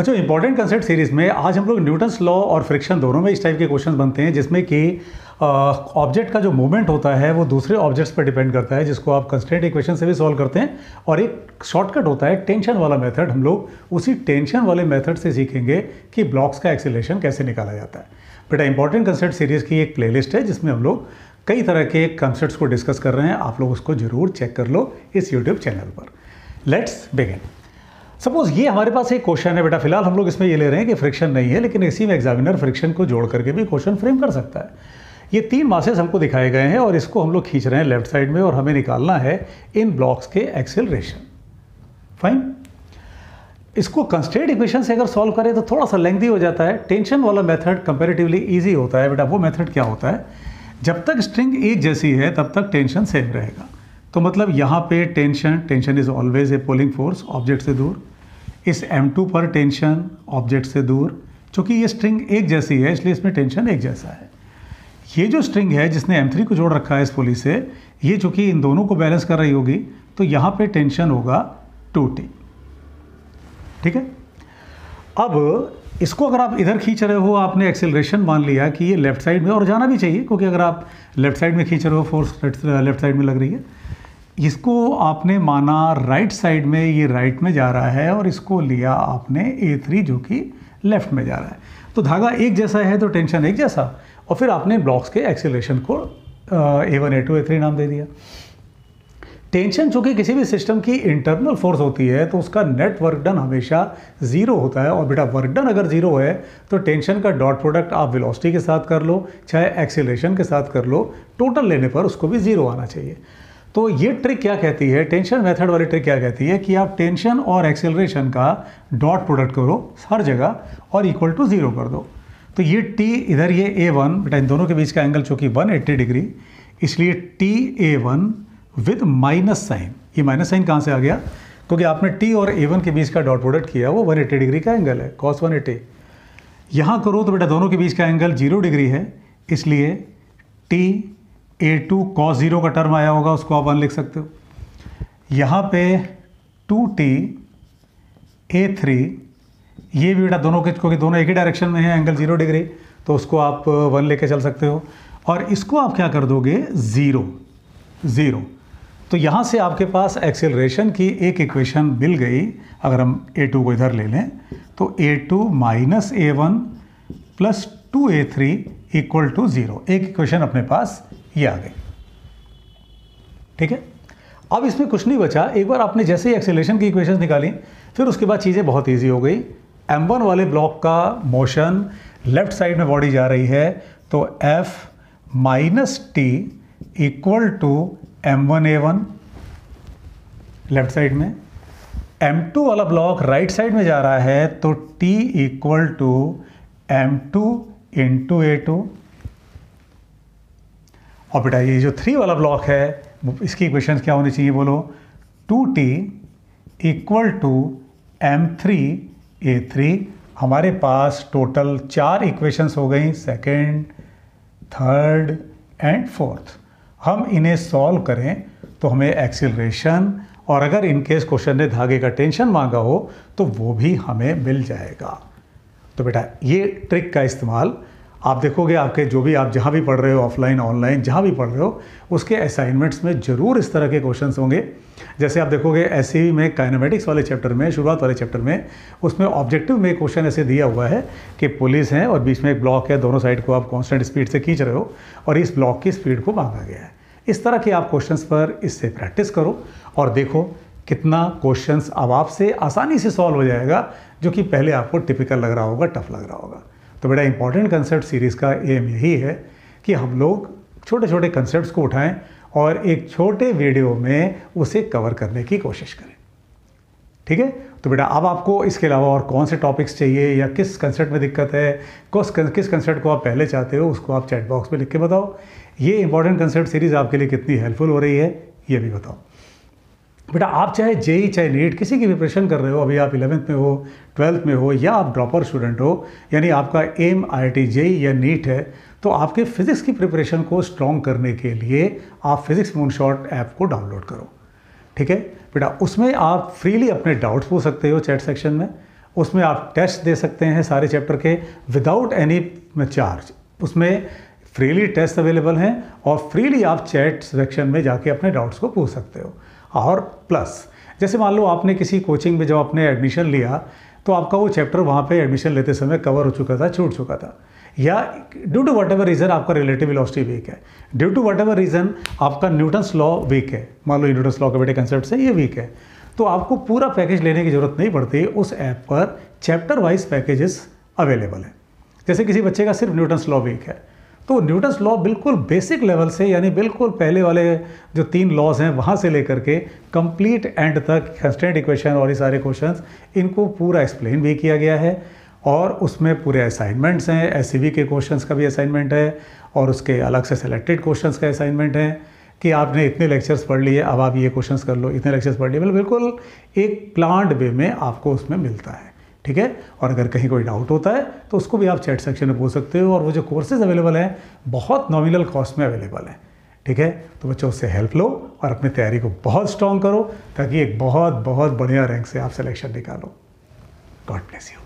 बच्चों important concept series में आज हम लोग न्यूटन्स लॉ और फ्रिक्शन दोनों में इस टाइप के क्वेश्चन बनते हैं जिसमें कि ऑब्जेक्ट का जो मूवमेंट होता है वो दूसरे ऑब्जेक्ट्स पर डिपेंड करता है जिसको आप कंस्टेंट इक्वेशन से भी सॉल्व करते हैं और एक शॉर्टकट होता है टेंशन वाला मेथड हम लोग उसी टेंशन वाले मेथड से सीखेंगे कि ब्लॉक्स का एक्सेलेशन कैसे निकाला जाता है बेटा इंपॉर्टेंट कंसेप्ट सीरीज़ की एक प्लेलिस्ट है जिसमें हम लोग कई तरह के कंसेप्ट को डिस्कस कर रहे हैं आप लोग उसको जरूर चेक कर लो इस यूट्यूब चैनल पर लेट्स बिगिन सपोज ये हमारे पास एक क्वेश्चन है बेटा फिलहाल हम लोग इसमें ये ले रहे हैं कि फ्रिक्शन नहीं है लेकिन इसी में एग्जामिनर फ्रिक्शन को जोड़ करके भी क्वेश्चन फ्रेम कर सकता है ये तीन मासेस हमको दिखाए गए हैं और इसको हम लोग खींच रहे हैं लेफ्ट साइड में और हमें निकालना है इन ब्लॉक्स के एक्सेलरेशन फाइन इसको कंस्टेंट इक्वेशन से अगर सॉल्व करें तो थोड़ा सा लेंथी हो जाता है टेंशन वाला मेथड कंपेरेटिवली ईजी होता है बेटा वो मेथड क्या होता है जब तक स्ट्रिंग एक जैसी है तब तक टेंशन सेम रहेगा तो मतलब यहाँ पे tension tension is always a pulling force object से दूर इस M2 पर टेंशन ऑब्जेक्ट से दूर क्योंकि ये स्ट्रिंग एक जैसी है इसलिए इसमें टेंशन एक जैसा है ये जो स्ट्रिंग है जिसने M3 को जोड़ रखा है इस पुली से ये चूँकि इन दोनों को बैलेंस कर रही होगी तो यहाँ पे टेंशन होगा 2t ठीक है अब इसको अगर आप इधर खींच रहे हो आपने एक्सेलरेशन मान लिया कि ये लेफ्ट साइड में और जाना भी चाहिए क्योंकि अगर आप लेफ्ट साइड में खींच रहे हो फोर्स लेफ्ट साइड में लग रही है इसको आपने माना राइट साइड में ये राइट में जा रहा है और इसको लिया आपने ए थ्री जो कि लेफ्ट में जा रहा है तो धागा एक जैसा है तो टेंशन एक जैसा और फिर आपने ब्लॉक्स के एक्सेलेशन को A one A two A three नाम दे दिया टेंशन चूँकि किसी भी सिस्टम की इंटरनल फोर्स होती है तो उसका नेट वर्क डन हमेशा ज़ीरो होता है और बेटा वर्क डन अगर ज़ीरो है तो टेंशन का डॉट प्रोडक्ट आप वेलोसिटी के साथ कर लो चाहे एक्सेलेशन के साथ कर लो टोटल लेने पर उसको भी ज़ीरो आना चाहिए तो ये ट्रिक क्या कहती है टेंशन मेथड वाली ट्रिक क्या कहती है कि आप टेंशन और एक्सेलरेशन का डॉट प्रोडक्ट करो हर जगह और इक्वल टू ज़ीरो कर दो तो ये टी इधर ये ए वन बेटा इन दोनों के बीच का एंगल चूँकि 180 डिग्री इसलिए T A one with minus sine ये माइनस साइन कहाँ से आ गया क्योंकि आपने टी और ए वन के बीच का डॉट प्रोडक्ट किया वो 180 डिग्री का एंगल है कॉस 180 एट्टी यहाँ करो तो बेटा दोनों के बीच का एंगल जीरो डिग्री है इसलिए T A two cos zero का टर्म आया होगा उसको आप वन लिख सकते हो यहाँ पे टू टी ए थ्री ये भी बेटा दोनों के क्योंकि दोनों एक ही डायरेक्शन में है एंगल ज़ीरो डिग्री तो उसको आप वन लेके चल सकते हो और इसको आप क्या कर दोगे ज़ीरो ज़ीरो तो यहाँ से आपके पास एक्सेलरेशन की एक इक्वेशन मिल गई अगर हम ए टू को इधर ले लें तो A two minus A one plus two A three equal to zero एक इक्वेशन अपने पास ये आ गई ठीक है अब इसमें कुछ नहीं बचा एक बार आपने जैसे ही एक्सेलेशन की इक्वेशन निकाली फिर उसके बाद चीज़ें बहुत ईजी हो गई एम वन वाले ब्लॉक का मोशन लेफ्ट साइड में बॉडी जा रही है तो F minus T equal to M one A one left side में एम टू वाला ब्लॉक राइट साइड में जा रहा है तो T equal to M two two A two और बेटा ये जो थ्री वाला ब्लॉक है इसकी इक्वेशन क्या होनी चाहिए बोलो two T equal to M three A three हमारे पास टोटल चार इक्वेशंस हो गई सेकेंड थर्ड एंड फोर्थ हम इन्हें सॉल्व करें तो हमें एक्सिलरेशन और अगर इनकेस क्वेश्चन ने धागे का टेंशन मांगा हो तो वो भी हमें मिल जाएगा तो बेटा ये ट्रिक का इस्तेमाल आप देखोगे आपके जो भी आप जहाँ भी पढ़ रहे हो ऑफलाइन ऑनलाइन जहाँ भी पढ़ रहे हो उसके असाइनमेंट्स में ज़रूर इस तरह के क्वेश्चंस होंगे जैसे आप देखोगे ऐसे ही में काइनामेटिक्स वाले चैप्टर में शुरुआत वाले चैप्टर में उसमें ऑब्जेक्टिव में क्वेश्चन ऐसे दिया हुआ है कि पुलिस है और बीच में एक ब्लॉक है दोनों साइड को आप कॉन्स्टेंट स्पीड से खींच रहे हो और इस ब्लॉक की स्पीड को मांगा गया है इस तरह के आप क्वेश्चन पर इससे प्रैक्टिस करो और देखो कितना क्वेश्चंस अब आपसे आसानी से सॉल्व हो जाएगा जो कि पहले आपको टिपिकल लग रहा होगा टफ लग रहा होगा तो बेटा इंपॉर्टेंट कंसेप्ट सीरीज़ का एम यही है कि हम लोग छोटे छोटे कंसेप्ट को उठाएँ और एक छोटे वीडियो में उसे कवर करने की कोशिश करें ठीक है तो बेटा अब आपको इसके अलावा और कौन से टॉपिक्स चाहिए या किस कंसेप्ट में दिक्कत है किस किस कंसेप्ट को आप पहले चाहते हो उसको आप चैट बॉक्स में लिख के बताओ ये इंपॉर्टेंट कंसेप्ट सीरीज़ आपके लिए कितनी हेल्पफुल हो रही है ये भी बताओ बेटा आप चाहे जेई चाहे नीट किसी की प्रिपरेशन कर रहे हो अभी आप इलेवेंथ में हो ट्वेल्थ में हो या आप ड्रॉपर स्टूडेंट हो यानी आपका एम आई टी जेई या नीट है तो आपके फिज़िक्स की प्रिपरेशन को स्ट्रॉन्ग करने के लिए आप फिज़िक्स शॉट ऐप को डाउनलोड करो ठीक है बेटा उसमें आप फ्रीली अपने डाउट्स पूछ सकते हो चैट सेक्शन में उसमें आप टेस्ट दे सकते हैं सारे चैप्टर के विदाउट एनी चार्ज उसमें फ्रीली टेस्ट अवेलेबल हैं और फ्रीली आप चैट सेक्शन में जाके अपने डाउट्स को पूछ सकते हो और प्लस जैसे मान लो आपने किसी कोचिंग में जब आपने एडमिशन लिया तो आपका वो चैप्टर वहाँ पे एडमिशन लेते समय कवर हो चुका था छूट चुका था या due to whatever reason आपका रिलेटिव वेलोसिटी वीक है due to whatever reason आपका न्यूटन्स लॉ वीक है मान लो न्यूटन्स लॉ के बेटे कंसेप्ट से ये वीक है तो आपको पूरा पैकेज लेने की ज़रूरत नहीं पड़ती उस ऐप पर चैप्टर वाइज पैकेजेस अवेलेबल है जैसे किसी बच्चे का सिर्फ न्यूटन्स लॉ वीक है तो न्यूटन्स लॉ बिल्कुल बेसिक लेवल से यानी बिल्कुल पहले वाले जो तीन लॉज हैं वहाँ से लेकर के कंप्लीट एंड तक कंस्टेंट इक्वेशन और ये सारे क्वेश्चन इनको पूरा एक्सप्लेन भी किया गया है और उसमें पूरे असाइनमेंट्स हैं एस के क्वेश्चन का भी असाइनमेंट है और उसके अलग से सेलेक्टेड क्वेश्चन का असाइनमेंट है कि आपने इतने लेक्चर्स पढ़ लिए अब आप ये क्वेश्चंस कर लो इतने लेक्चर्स पढ़ लिए मतलब बिल्कुल एक प्लांट वे में आपको उसमें मिलता है ठीक है और अगर कहीं कोई डाउट होता है तो उसको भी आप चैट सेक्शन में पूछ सकते हो और वो जो कोर्सेज अवेलेबल हैं बहुत नॉमिनल कॉस्ट में अवेलेबल हैं ठीक है तो बच्चों उससे हेल्प लो और अपनी तैयारी को बहुत स्ट्रॉन्ग करो ताकि एक बहुत बहुत बढ़िया रैंक से आप सिलेक्शन निकालो गॉड ब्लेस यू